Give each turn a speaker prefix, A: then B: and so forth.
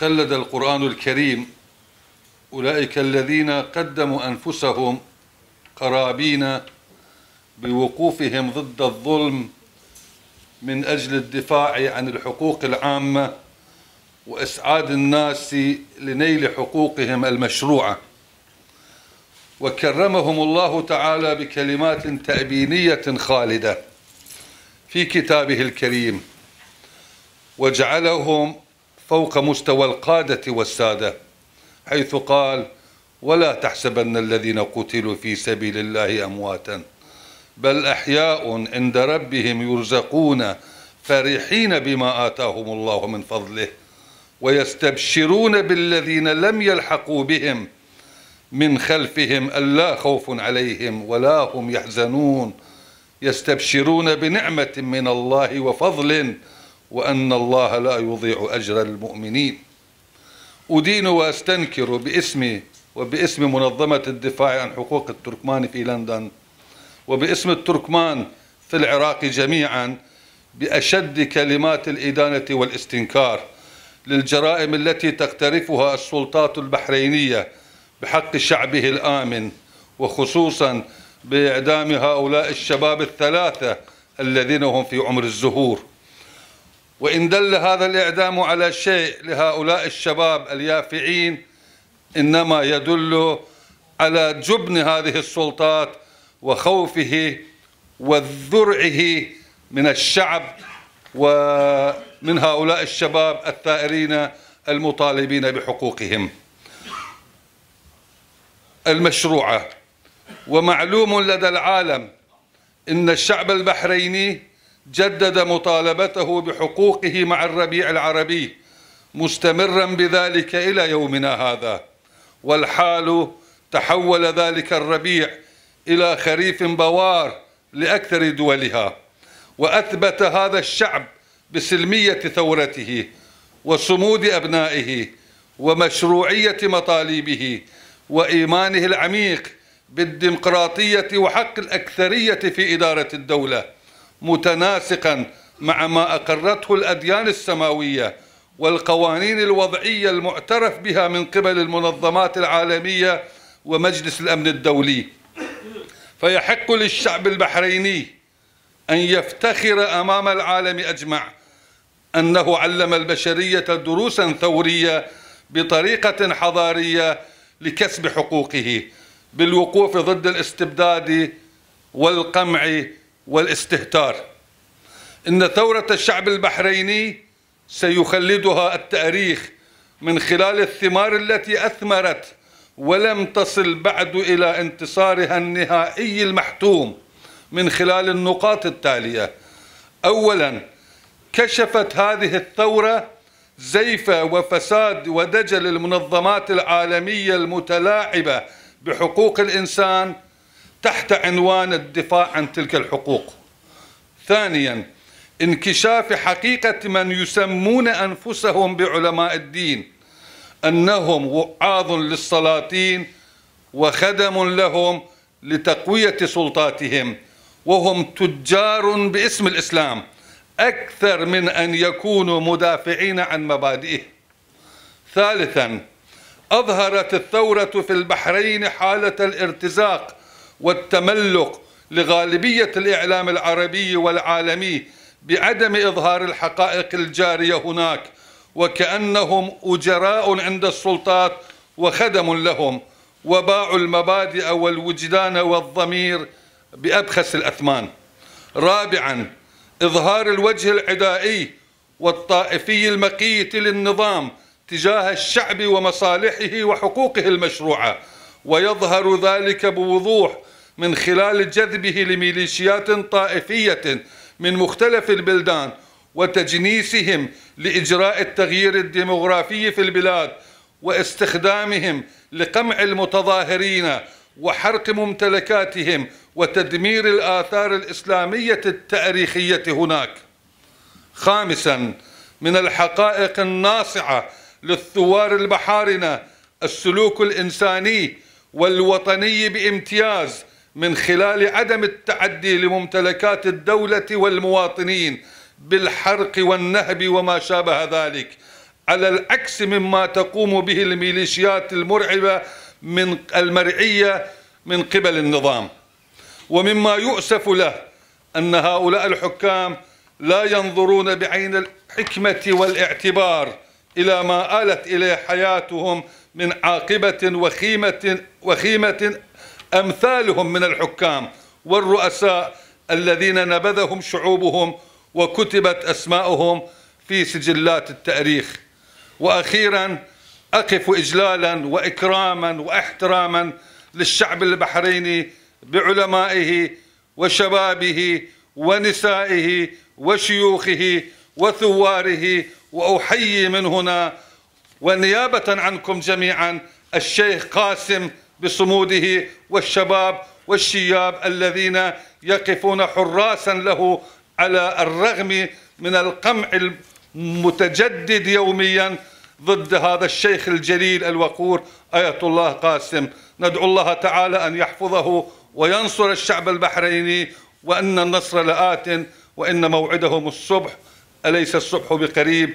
A: خلد القرآن الكريم أولئك الذين قدموا أنفسهم قرابين بوقوفهم ضد الظلم من أجل الدفاع عن الحقوق العامة وإسعاد الناس لنيل حقوقهم المشروعة وكرمهم الله تعالى بكلمات تأبينية خالدة في كتابه الكريم وجعلهم فوق مستوى القادة والسادة حيث قال ولا تحسبن الذين قتلوا في سبيل الله أمواتا بل أحياء عند ربهم يرزقون فرحين بما آتاهم الله من فضله ويستبشرون بالذين لم يلحقوا بهم من خلفهم ألا خوف عليهم ولا هم يحزنون يستبشرون بنعمة من الله وفضل وأن الله لا يضيع أجر المؤمنين أدين وأستنكر باسمي وباسم منظمة الدفاع عن حقوق التركمان في لندن وباسم التركمان في العراق جميعا بأشد كلمات الإدانة والاستنكار للجرائم التي تقترفها السلطات البحرينية بحق شعبه الآمن وخصوصا بإعدام هؤلاء الشباب الثلاثة الذين هم في عمر الزهور وإن دل هذا الإعدام على شيء لهؤلاء الشباب اليافعين إنما يدل على جبن هذه السلطات وخوفه وذرعه من الشعب ومن هؤلاء الشباب الثائرين المطالبين بحقوقهم المشروعة ومعلوم لدى العالم إن الشعب البحريني جدد مطالبته بحقوقه مع الربيع العربي مستمرا بذلك الى يومنا هذا والحال تحول ذلك الربيع الى خريف بوار لاكثر دولها واثبت هذا الشعب بسلميه ثورته وصمود ابنائه ومشروعيه مطالبه وايمانه العميق بالديمقراطيه وحق الاكثريه في اداره الدوله متناسقا مع ما أقرته الأديان السماوية والقوانين الوضعية المعترف بها من قبل المنظمات العالمية ومجلس الأمن الدولي فيحق للشعب البحريني أن يفتخر أمام العالم أجمع أنه علم البشرية دروسا ثورية بطريقة حضارية لكسب حقوقه بالوقوف ضد الاستبداد والقمع والاستهتار إن ثورة الشعب البحريني سيخلدها التاريخ من خلال الثمار التي أثمرت ولم تصل بعد إلى انتصارها النهائي المحتوم من خلال النقاط التالية أولا كشفت هذه الثورة زيف وفساد ودجل المنظمات العالمية المتلاعبة بحقوق الإنسان تحت عنوان الدفاع عن تلك الحقوق ثانيا انكشاف حقيقة من يسمون أنفسهم بعلماء الدين أنهم وعاظ للسلاطين وخدم لهم لتقوية سلطاتهم وهم تجار باسم الإسلام أكثر من أن يكونوا مدافعين عن مبادئه ثالثا أظهرت الثورة في البحرين حالة الارتزاق والتملق لغالبية الإعلام العربي والعالمي بعدم إظهار الحقائق الجارية هناك وكأنهم أجراء عند السلطات وخدم لهم وباعوا المبادئ والوجدان والضمير بأبخس الأثمان رابعا إظهار الوجه العدائي والطائفي المقيت للنظام تجاه الشعب ومصالحه وحقوقه المشروعه ويظهر ذلك بوضوح من خلال جذبه لميليشيات طائفية من مختلف البلدان وتجنيسهم لإجراء التغيير الديمغرافي في البلاد واستخدامهم لقمع المتظاهرين وحرق ممتلكاتهم وتدمير الآثار الإسلامية التاريخية هناك خامسا من الحقائق الناصعة للثوار البحارنة السلوك الإنساني والوطني بامتياز من خلال عدم التعدي لممتلكات الدولة والمواطنين بالحرق والنهب وما شابه ذلك على العكس مما تقوم به الميليشيات المرعبة من المرعية من قبل النظام ومما يؤسف له أن هؤلاء الحكام لا ينظرون بعين الحكمة والاعتبار إلى ما آلت إليه حياتهم من عاقبة وخيمة وخيمة أمثالهم من الحكام والرؤساء الذين نبذهم شعوبهم وكتبت أسماؤهم في سجلات التاريخ وأخيرا أقف إجلالا وإكراما واحتراما للشعب البحريني بعلمائه وشبابه ونسائه وشيوخه وثواره وأحيي من هنا ونيابة عنكم جميعا الشيخ قاسم بصموده والشباب والشياب الذين يقفون حراسا له على الرغم من القمع المتجدد يوميا ضد هذا الشيخ الجليل الوقور آية الله قاسم ندعو الله تعالى أن يحفظه وينصر الشعب البحريني وأن النصر لآت وإن موعدهم الصبح أليس الصبح بقريب